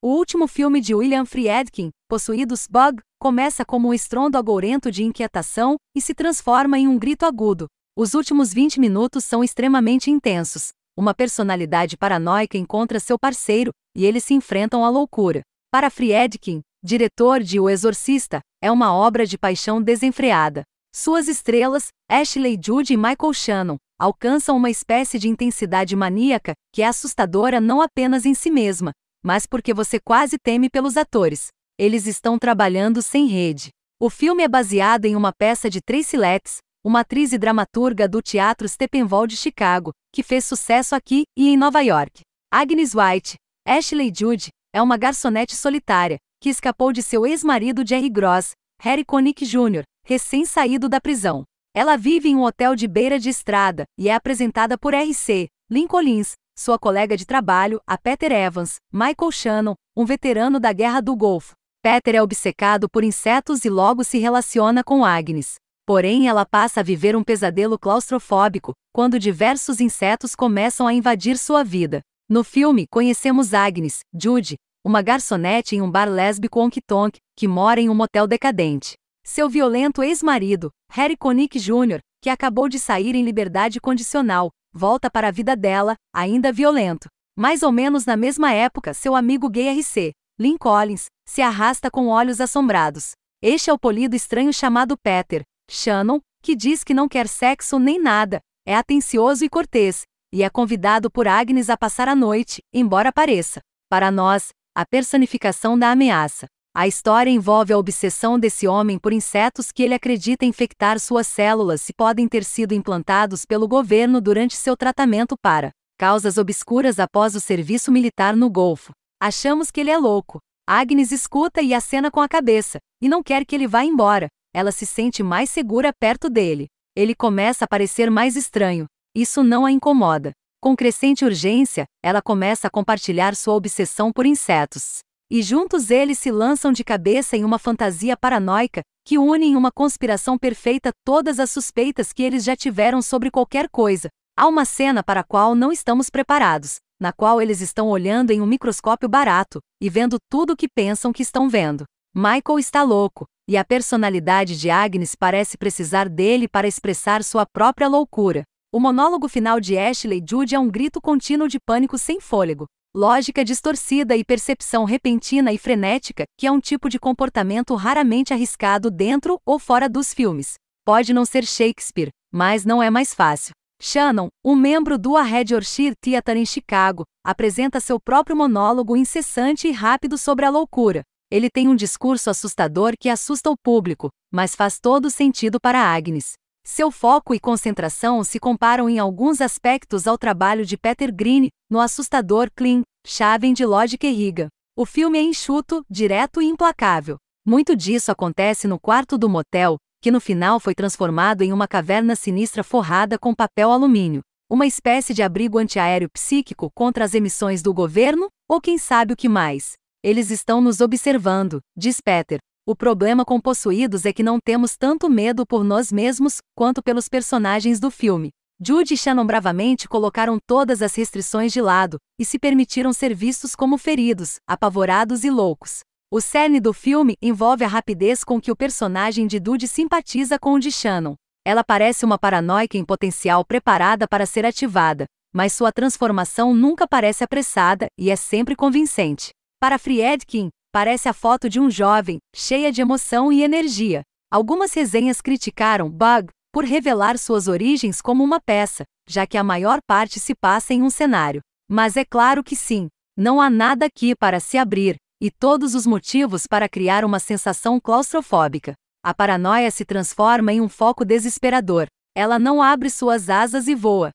O último filme de William Friedkin, Possuídos Bug, começa como um estrondo agourento de inquietação e se transforma em um grito agudo. Os últimos 20 minutos são extremamente intensos. Uma personalidade paranoica encontra seu parceiro e eles se enfrentam à loucura. Para Friedkin, diretor de O Exorcista, é uma obra de paixão desenfreada. Suas estrelas, Ashley Judd e Michael Shannon, alcançam uma espécie de intensidade maníaca que é assustadora não apenas em si mesma, mas porque você quase teme pelos atores. Eles estão trabalhando sem rede. O filme é baseado em uma peça de Tracy Letts, uma atriz e dramaturga do Teatro Steppenwolf de Chicago, que fez sucesso aqui e em Nova York. Agnes White, Ashley Judd, é uma garçonete solitária, que escapou de seu ex-marido Jerry Gross, Harry Connick Jr., recém-saído da prisão. Ela vive em um hotel de beira de estrada e é apresentada por R.C. Lincolns, sua colega de trabalho, a Peter Evans, Michael Shannon, um veterano da Guerra do Golfo. Peter é obcecado por insetos e logo se relaciona com Agnes. Porém, ela passa a viver um pesadelo claustrofóbico quando diversos insetos começam a invadir sua vida. No filme, conhecemos Agnes, Jude, uma garçonete em um bar lésbico honky-tonk, que mora em um motel decadente. Seu violento ex-marido, Harry Connick Jr., que acabou de sair em liberdade condicional, volta para a vida dela, ainda violento. Mais ou menos na mesma época, seu amigo gay RC, Lynn Collins, se arrasta com olhos assombrados. Este é o polido estranho chamado Peter, Shannon, que diz que não quer sexo nem nada, é atencioso e cortês, e é convidado por Agnes a passar a noite, embora pareça, para nós, a personificação da ameaça. A história envolve a obsessão desse homem por insetos que ele acredita infectar suas células e podem ter sido implantados pelo governo durante seu tratamento para causas obscuras após o serviço militar no Golfo. Achamos que ele é louco. Agnes escuta e acena com a cabeça, e não quer que ele vá embora. Ela se sente mais segura perto dele. Ele começa a parecer mais estranho. Isso não a incomoda. Com crescente urgência, ela começa a compartilhar sua obsessão por insetos. E juntos eles se lançam de cabeça em uma fantasia paranoica, que une em uma conspiração perfeita todas as suspeitas que eles já tiveram sobre qualquer coisa. Há uma cena para a qual não estamos preparados, na qual eles estão olhando em um microscópio barato e vendo tudo o que pensam que estão vendo. Michael está louco, e a personalidade de Agnes parece precisar dele para expressar sua própria loucura. O monólogo final de Ashley Jude é um grito contínuo de pânico sem fôlego, lógica distorcida e percepção repentina e frenética, que é um tipo de comportamento raramente arriscado dentro ou fora dos filmes. Pode não ser Shakespeare, mas não é mais fácil. Shannon, um membro do Red Orchid Theater em Chicago, apresenta seu próprio monólogo incessante e rápido sobre a loucura. Ele tem um discurso assustador que assusta o público, mas faz todo sentido para Agnes. Seu foco e concentração se comparam em alguns aspectos ao trabalho de Peter Green no assustador Clean Chaven de lógica e riga. O filme é enxuto, direto e implacável. Muito disso acontece no quarto do motel, que no final foi transformado em uma caverna sinistra forrada com papel alumínio. Uma espécie de abrigo antiaéreo psíquico contra as emissões do governo, ou quem sabe o que mais. Eles estão nos observando, diz Peter. O problema com possuídos é que não temos tanto medo por nós mesmos quanto pelos personagens do filme. Jude e Shannon bravamente colocaram todas as restrições de lado e se permitiram ser vistos como feridos, apavorados e loucos. O cerne do filme envolve a rapidez com que o personagem de Dude simpatiza com o de Shannon. Ela parece uma paranoica em potencial preparada para ser ativada, mas sua transformação nunca parece apressada e é sempre convincente. Para Friedkin, parece a foto de um jovem, cheia de emoção e energia. Algumas resenhas criticaram Bug por revelar suas origens como uma peça, já que a maior parte se passa em um cenário. Mas é claro que sim, não há nada aqui para se abrir, e todos os motivos para criar uma sensação claustrofóbica. A paranoia se transforma em um foco desesperador. Ela não abre suas asas e voa,